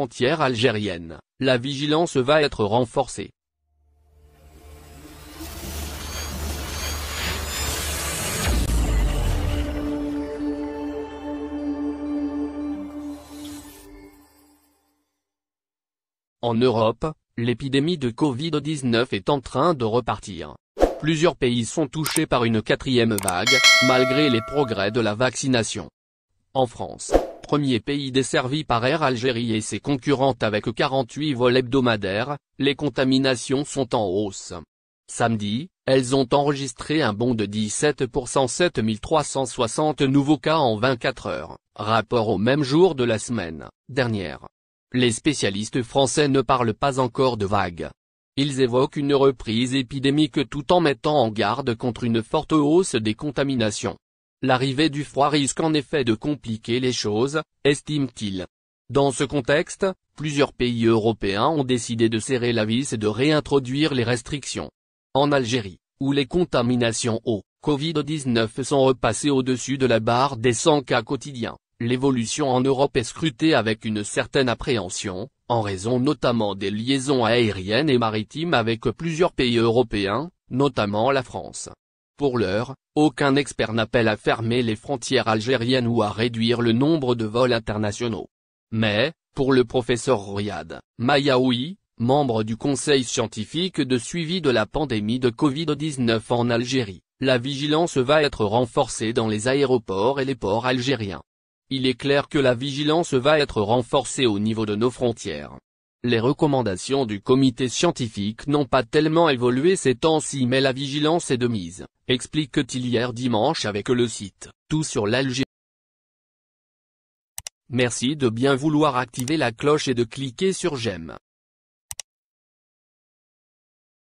frontière algérienne, la vigilance va être renforcée. En Europe, l'épidémie de Covid-19 est en train de repartir. Plusieurs pays sont touchés par une quatrième vague, malgré les progrès de la vaccination. En France, premier pays desservi par Air Algérie et ses concurrentes avec 48 vols hebdomadaires, les contaminations sont en hausse. Samedi, elles ont enregistré un bond de 17% 7360 nouveaux cas en 24 heures, rapport au même jour de la semaine dernière. Les spécialistes français ne parlent pas encore de vagues. Ils évoquent une reprise épidémique tout en mettant en garde contre une forte hausse des contaminations. L'arrivée du froid risque en effet de compliquer les choses, estime-t-il. Dans ce contexte, plusieurs pays européens ont décidé de serrer la vis et de réintroduire les restrictions. En Algérie, où les contaminations au Covid-19 sont repassées au-dessus de la barre des 100 cas quotidiens, l'évolution en Europe est scrutée avec une certaine appréhension, en raison notamment des liaisons aériennes et maritimes avec plusieurs pays européens, notamment la France. Pour l'heure, aucun expert n'appelle à fermer les frontières algériennes ou à réduire le nombre de vols internationaux. Mais, pour le professeur Rouyad Mayaoui, membre du conseil scientifique de suivi de la pandémie de Covid-19 en Algérie, la vigilance va être renforcée dans les aéroports et les ports algériens. Il est clair que la vigilance va être renforcée au niveau de nos frontières. Les recommandations du comité scientifique n'ont pas tellement évolué ces temps-ci mais la vigilance est de mise, explique-t-il hier dimanche avec le site « Tout sur l'Algérie ». Merci de bien vouloir activer la cloche et de cliquer sur « J'aime ».